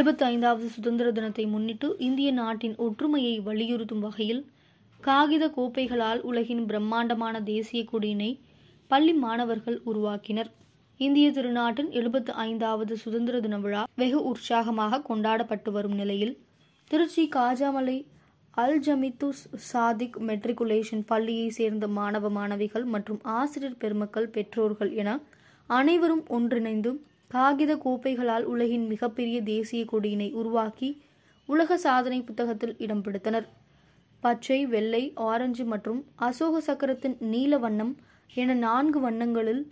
எழுபத்தி ஐந்தாவது சுதந்திர தினத்தை முன்னிட்டு இந்திய நாட்டின் ஒற்றுமையை வலியுறுத்தும் வகையில் காகித கோப்பைகளால் உலகின் பிரம்மாண்டமான தேசிய கொடியினை பள்ளி மாணவர்கள் உருவாக்கினர் இந்திய திருநாட்டின் எழுபத்தி ஐந்தாவது சுதந்திர தின விழா வெகு உற்சாகமாக கொண்டாடப்பட்டு வரும் நிலையில் திருச்சி காஜாமலை அல் ஜமித்து சாதிக் மெட்ரிகுலேஷன் பள்ளியை சேர்ந்த மாணவ மாணவிகள் மற்றும் ஆசிரியர் பெருமக்கள் பெற்றோர்கள் என அனைவரும் ஒன்றிணைந்தும் காகித கோப்பைகளால் உலகின் மிகப்பெரிய தேசிய கொடியினை உருவாக்கி உலக சாதனை புத்தகத்தில் இடம்பிடித்தனர் பச்சை வெள்ளை ஆரஞ்சு மற்றும் அசோக சக்கரத்தின் நீல வண்ணம் என நான்கு வண்ணங்களில்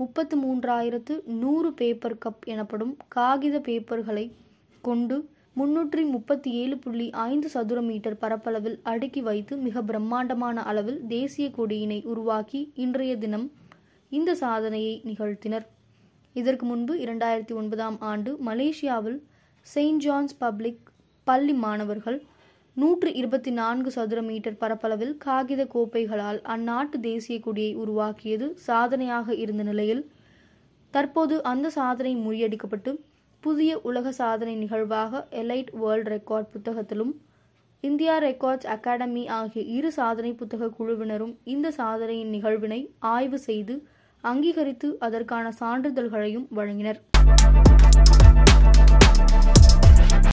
முப்பத்து மூன்றாயிரத்து நூறு பேப்பர் கப் எனப்படும் காகித பேப்பர்களை கொண்டு முன்னூற்றி முப்பத்தி ஏழு புள்ளி ஐந்து சதுர மீட்டர் பரப்பளவில் அடுக்கி வைத்து மிக பிரம்மாண்டமான அளவில் தேசிய கொடியினை உருவாக்கி இன்றைய தினம் இந்த சாதனையை நிகழ்த்தினர் இதற்கு முன்பு இரண்டாயிரத்தி ஒன்பதாம் ஆண்டு மலேசியாவில் செயின்ட் ஜான்ஸ் பப்ளிக் பள்ளி மாணவர்கள் நூற்று இருபத்தி நான்கு சதுர மீட்டர் பரப்பளவில் காகித கோப்பைகளால் அந்நாட்டு தேசிய கொடியை உருவாக்கியது சாதனையாக இருந்த நிலையில் தற்போது அந்த சாதனை முறியடிக்கப்பட்டு புதிய உலக சாதனை நிகழ்வாக எலைட் வேர்ல்ட் ரெக்கார்ட் புத்தகத்திலும் இந்தியா ரெக்கார்ட்ஸ் அகாடமி ஆகிய இரு சாதனை புத்தக குழுவினரும் இந்த சாதனையின் நிகழ்வினை ஆய்வு செய்து அங்கீகரித்து அதற்கான சான்றிதழ்களையும் வழங்கினர்